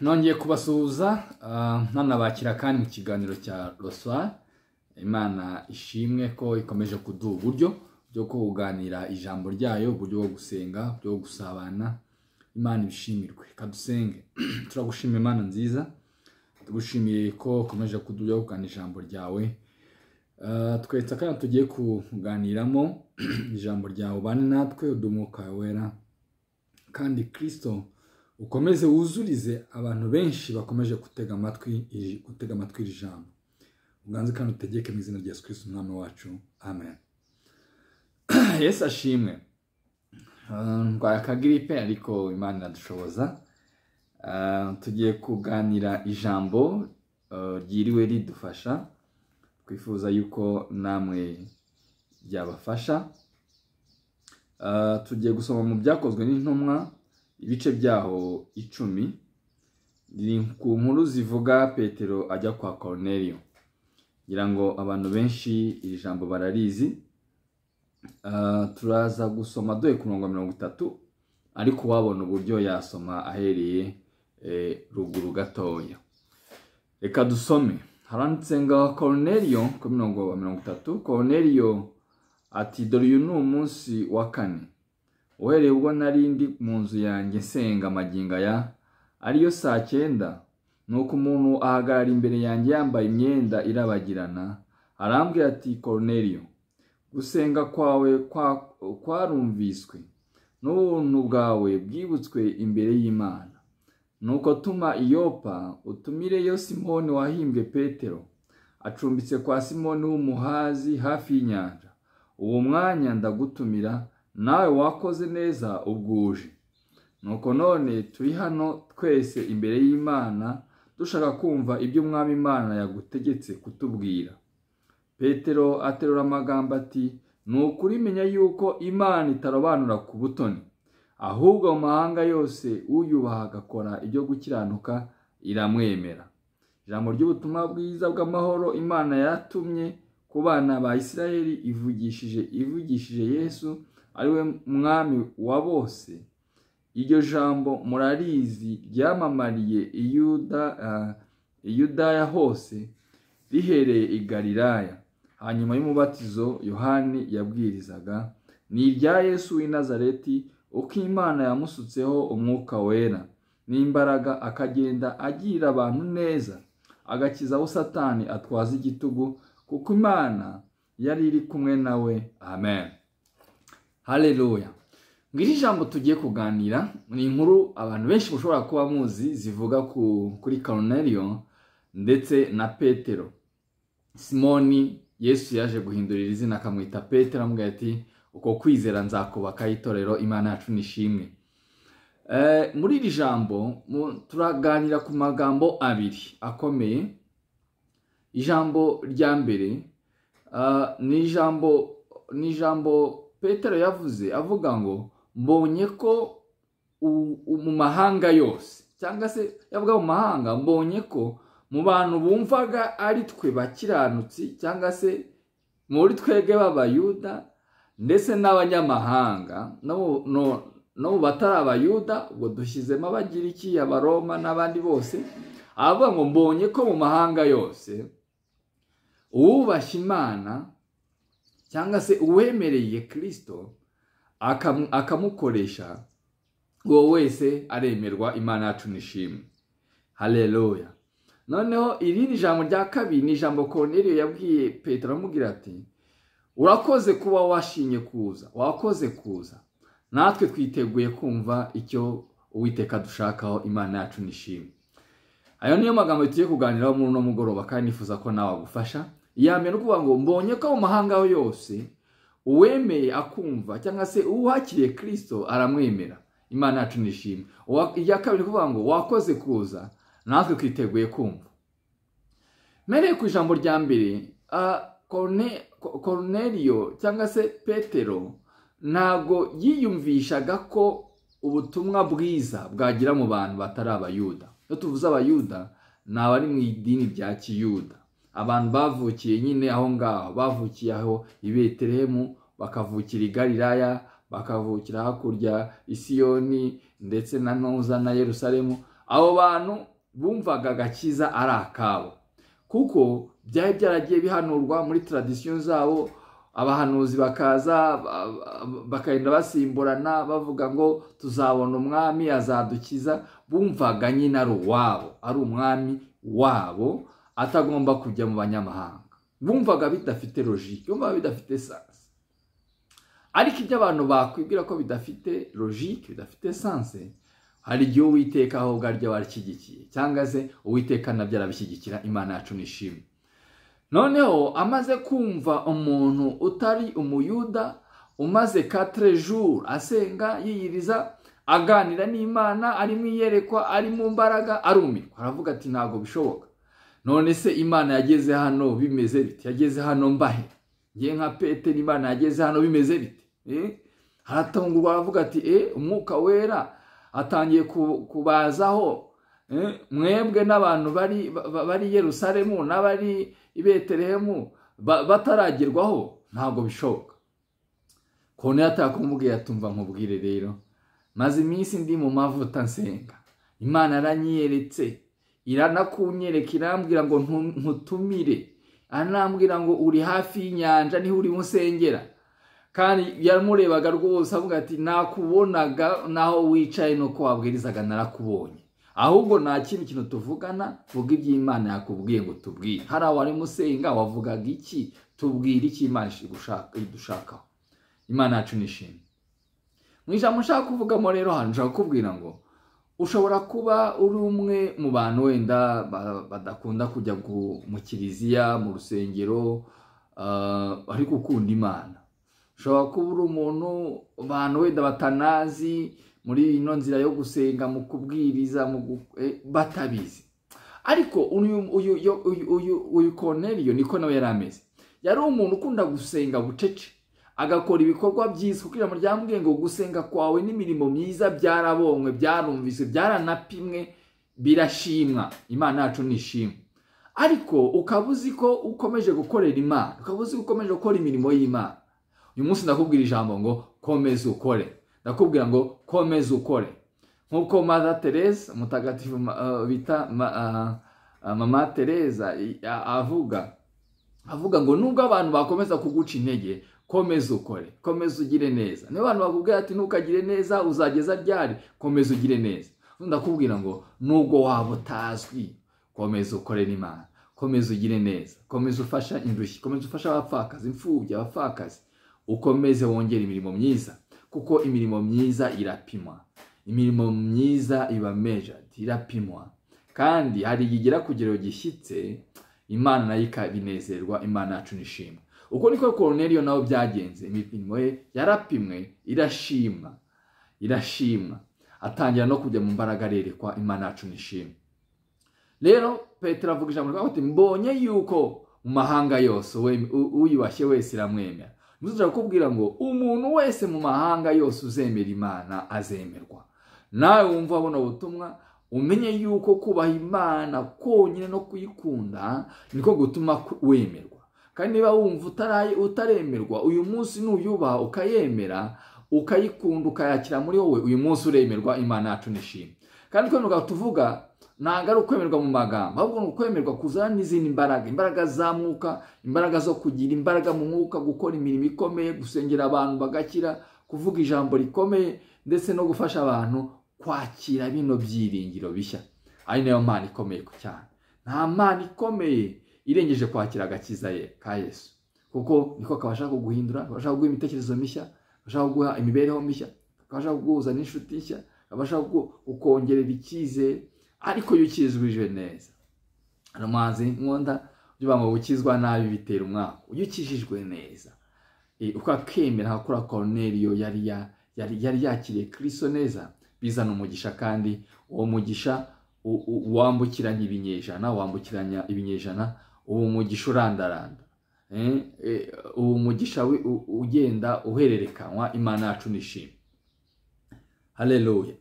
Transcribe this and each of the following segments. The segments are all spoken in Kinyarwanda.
nongeye kubasuhuza ah, ntanabakira kandi mu kiganiro cya roswa imana ishimwe ko ikomeje kuduha uburyo bwo kuganira ijambo ryayo uburyo bwo gusenga uburyo bwo gusabana imana ibishimirwe kadusenge turagushima imana nziza tugushimiye ko ukomeje kuduha kuganira ijambo ryawe ah, twetse akana tugiye kuganiramo ijambo ryawe ubane natwe udu wera kandi kirisito ukomeze wuzurize abantu benshi bakomeje gutega amatwi gutega amatwi iri jambo uganze kandi utegeke mu izina rya sikirisi umwami wacu amen yesu ashimwe ndwaye um, akagiripe ariko imana iradushoboza um, tugiye kuganira ijambo uh, ryiriwe ridufasha twifuza yuko namwe ryabafasha uh, tugiye gusoma mu byakozwe n'intumwa ibice byaho icumi ni ku nkuru zivuga petero ajya kwa koroneriyo ngira ngo abantu benshi iri jambo bararizi ah, turaza gusoma dore ku mirongo mirongo itatu ariko wabona uburyo yasoma ahereye eh, ruguru gatoya reka dusome haranditse ngo koroneriyo kuri mirongo mirongo itatu koroneriyo ati dore uyu ni umunsi wa kane uhereye ubwo nari ndi mu nzu yanjye nsenga amagingo aya ariyo saa cyenda ni uko umuntu ahagarara imbere yanjye yambaye imyenda irabagirana arambwira ati koroneriyo gusenga kwawe kwarumviswe n'ubuntu bwawe bwibutswe imbere y'imana nuko tuma iyopa utumireyo simoni wahimbwe petero acumbitse kwa simoni w'umuhazi hafi y'inyanja uwo mwanya ndagutumira nawe wakoze neza ubwuje nuko none turi hano twese imbere y'imana dushaka kumva ibyo umwami imana yagutegetse kutubwira petero aterura amagambo ati ni ukuri menya yuko imana itarobanura ku butoni ahubwo mu mahanga yose uyubaha agakora ibyo gukiranuka iramwemera ijambo ry'ubutumwa bwiza bw'amahoro imana yatumye ku bana ba isirayeli ivugishije ivugishije yesu ari we mwami wa bose iryo jambo murarizi ryamamariye eh, iyudaya hose rihereye i Galilaya hanyuma y'umubatizo yohani yabwirizaga ni irya yesu w'i nazareti uko imana yamusutseho umwuka wera n'imbaraga akagenda agirira abantu neza agakizaho satani atwaza igitugu kuko imana yari iri kumwe nawe amen hareruya ngiri ijambo tugiye kuganira ni inkuru abantu benshi mushobora kuba muzi zivuga ku kuri Cornelio ndetse na petero simoni yesu yaje guhindurira izina akamwita petero amubwira ati uko kwizera nzakubaka itorero imana yacu nishimwe eh, muri iri jambo turaganira ku magambo abiri akomeye ijambo rya mbere ah, ni ijambo petero yavuze avuga ngo mbonye ko mu mahanga yose cyangwa se yavuga mu mahanga mbonye ko mu bantu bumvaga ari twe bakiranutsi cyangwa se muri twebwe b'abayuda ndetse n'abanyamahanga no mu batari abayuda ubwo dushyizemo abagiriki abaroma n'abandi bose avuga ngo mbonye ko mu mahanga yose uwubashye imana cyangwa se uwemereye kirisito akamukoresha uwo wese aremerwa imana yacu nishimwe hareruya noneho iri jambo rya kabiri ni ijambo Cornelio yabwiye petero amubwira ati urakoze kuba washinye kuza wakoze kuza natwe twiteguye kumva icyo uwiteka dushakaho imana yacu nishimwe ayo niyo magambo tugiye kuganiraho muri uno mugoroba kandi nifuza ko nawe agufasha yamenya no kuvuga ngo mbonye ko mu mahanga yose uwemeye akumva cyangwa se uwakiriye kirisito aramwemera imana yacu nishimwe iya kabiri kuvuga ngo wakoze kuza natwe twiteguye kumva mpereye ku ijambo rya mbere koroneriyo cyangwa se petero ntabwo yiyumvishaga ko ubutumwa bwiza bwagira mu bantu batari abayuda iyo tuvuze abayuda ni abari mu idini rya kiyuda abantu bavukiye nyine aho ngaho bavukiye aho i betelehemu bakavukira i galilaya bakavukira hakurya isiyoni ndetse na ntuza na yerusalemu abo bantu bumvaga agakiza ari akabo kuko byari byaragiye bihanurwa muri taradisiyo zabo abahanuzi bakaza bakagenda basimburana bavuga ngo tuzabona umwami azadukiza bumvaga nyine ari uwabo ari umwami wabo atagomba kujya mu banyamahanga bumvaga bidafite logike bumvaga bidafite sanse ariko ibyo abantu bakwibwira ko bidafite logike bidafite sanse hari igihe uwiteka aho ubwaryo warishyigikiye cyangwa se uwiteka nabyo arabishyigikira imana yacu nishimwe noneho amaze kumva umuntu utari umuyuda umaze juru asenga yiyiriza aganira n'imana ari mu iyerekwa ari mu mbaraga arumirwa aravuga ati ntabwo bishoboka none se imana yageze hano bimeze bite yageze hano mbahe nge nka pete n'imana yageze hano bimeze bite eh? haratungurwa bavuga ati e umwuka wera atangiye kubazaho eh? mwebwe n'abantu bari bari Yerusalemu n'abari i Betelehemu bataragerwaho ntabwo bishoboka konti atakumubwiye atumva nkubwire rero maze iminsi ndi mu mavuta nsenga imana aranyiyeretse iranakunyereka irambwira ngo ntutumire anambwira ngo uri hafi y'inyanja niho uri musengera kandi yamurebaga rwose avuga ati nakubonaga naho wicaye nuko wabwirizaga narakubonye ahubwo nta kintu kintu tuvugana vuga iby'imana yakubwiye ngo tubwire hari abari musenga wavugaga iki tubwire iki imana idushakaho imana yacu nishimye mu ijambo ushaka kuvugamo rero hano ushaka kukubwira ngo ushobora kuba uri umwe mu bantu wenda badakunda kujya mu kiliziya mu rusengero ah, ariko ukunda imana ushobora kuba uri umuntu abantu wenda batanazi muri ino nzira yo gusenga mu kubwiriza eh, batabizi ariko uyu koneriyo niko nawe yari ameze yari umuntu ukunda gusenga bucece agakora ibikorwa byiza kuko ijambo ryambwiye ngo gusenga kwawe n'imirimo myiza byarabonywe byarumvise byaranapimwe birashimwa imana yacu nishimwe ariko ukaba uzi ko ukomeje gukorera imana ukaba uzi ko ukomeje gukora imirimo y'imana uyu munsi ndakubwira ijambo ngo komeza ukore ndakubwira ngo komeza ukore nk'uko maza tereza mutagatifu uh, bita uh, mama tereza avuga avuga ngo nubwo abantu bakomeza kuguca intege komeza ukore komeza ugire neza niyo abantu bakubwira ati ntukagire neza uzageza ryari komeza ugire neza ndakubwira ngo nubwo waba utazwi komeza ukore n'imana komeza ugire neza komeza ufasha indushyi komeza ufasha abapfakazi imfubyi abapfakazi ukomeze wongere imirimo myiza kuko imirimo myiza irapimwa imirimo myiza iba mejadi irapimwa kandi hari igera ku gishyitse imana nayo ikabinezerwa imana yacu nishimwe uko niko koroneriyo nawe byagenze imipimo ye yarapimwe irashima irashima atangira no kujya mu mbaraga arerekwa imana yacu nishimwe rero petero avuga ijambo rya ati mbonye yuko mu mahanga yose uyubashye wese iramwemera ntuzajya kukubwira ngo umuntu wese mu mahanga yose uzemera imana azemerwa nawe wumva abona ubutumwa umenye yuko kubaha imana konyine no kuyikunda niko gutuma wemerwa kandi niba wumva utaremerwa uyu munsi nuyubaha ukayemera ukayikunda ukayakira muri wowe uyu munsi uremerwa imana yacu nishimwe kandi kwemerwa tuvuga ntabwo ari ukwemerwa mu magambo ahubwo ni ukwemerwa kuzana n'izindi mbaraga imbaraga za zamuka imbaraga zo kugira imbaraga mu mwuka gukora imirimo ikomeye gusengera abantu bagakira kuvuga ijambo rikomeye ndetse no gufasha abantu kwakira bino byiringiro bishya ari nayo mpano ikomeye cyane nta mpano ikomeye yirengeje kwakira agakiza ye ka yesu kuko niko kabasha kuguhindura kabasha kuguha imitekerezo mishya kabasha kuguha imibereho mishya kabasha kuguhuza n'inshuti nshya kabasha kukongerera icyizere ariko iyo ukizwije neza hano muhanzi nkunda uvuga ngo gukizwa nabi bitera umwaka iyo ukijijwe neza ukakemera kuri koroneriyo yari yakiriye kiriso neza bizana umugisha kandi uwo mugisha wambukiranya ibinyejana wambukiranya ibinyejana uwo mugisha urandaranda eh, eh, uwo mugisha ugenda uhererekanywa imana yacu nishimye hareruye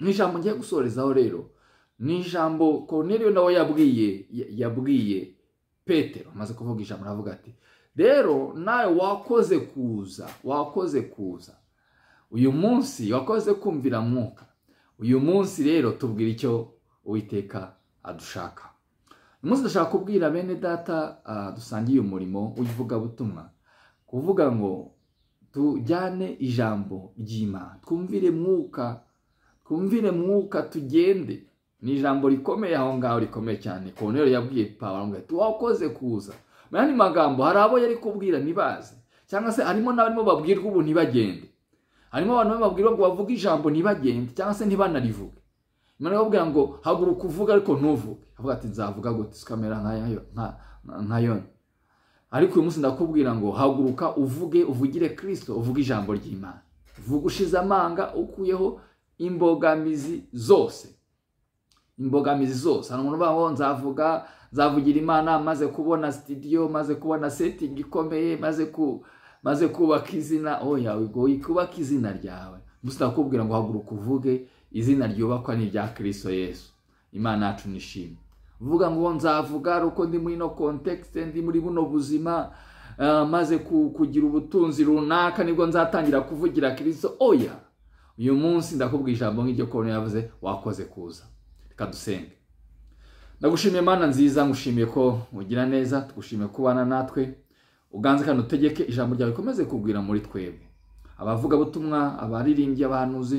ni ngiye gusorezaho rero ni ijambo koroneri nawe yabwiye yabwiye petero amaze kuvuga ijambo aravuga ati rero nawe wakoze kuza wakoze kuza uyu munsi wakoze kumvira mwuka uyu munsi rero tubwira icyo uwiteka adushaka umunsi dushaka kubwira bene data ah, dusangiye umurimo w'ivugabutumwa kuvuga ngo tujyane ijambo ry'ima twumvire mwuka twumvire mwuka tugende ni ijambo rikomeye aho ngaho rikomeye cyane konero yabwiye paul ngo tuwakoze kuza mu yandi magambo hari abo yari kubwira ntibaze cyangwa se harimo n'abarimo babwirwa ubu ntibagende harimo abantu babwirwa ngo bavuge ijambo ntibagende cyangwa se ntibanarivuge imana ngo haguruka uvuga ariko ntuvuge avuga ati nzavuga gutya kamera nka yoni ariko uyu munsi ndakubwira ngo haguruka uvuge uvugire kirisito uvuge ijambo ry'imana vuga ushize amanga ukuyeho imbogamizi zose imbogamizi zose hari umuntu ubaho nzavuga nzavugira imana maze kubona sitidiyo maze kubona setingi ikomeye maze ku maze kubaka izina oya wigoye kubaka izina ryawe umunsi ndakubwira ngo haguruka uvuge izina ryubakwa ni irya kirisito yesu imana yacu nishimye vuga ngo nzavuga ari uko ndi muri ino kontekisite ndi muri buno buzima eh, maze kugira ubutunzi runaka nibwo nzatangira kuvugira kirisito oya uyu munsi ndakubwira ijambo nk'iryo kubona yavuze wakoze kuza reka dusenge ndagushimiye mana nziza ngushimiye ko ugira neza tugushimiye kubana natwe uganze kandi utegeke ijambo ryawe rikomeze kubwira muri twebwe abavugabutumwa abaririmbyi abahanuzi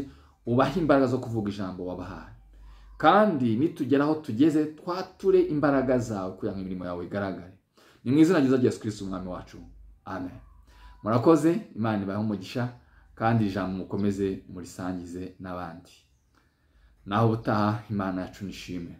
ubahe imbaraga zo kuvuga ijambo wabahaye kandi nitugera aho tugeze twature imbaraga zawe kugira ngo imirimo yawe igaragare ni mu izina ryiza rya sikirisi umwami wacu amen murakoze imana ibahe umugisha kandi ijambo mukomeze murisangize n'abandi naho ubutaha imana yacu nishimwe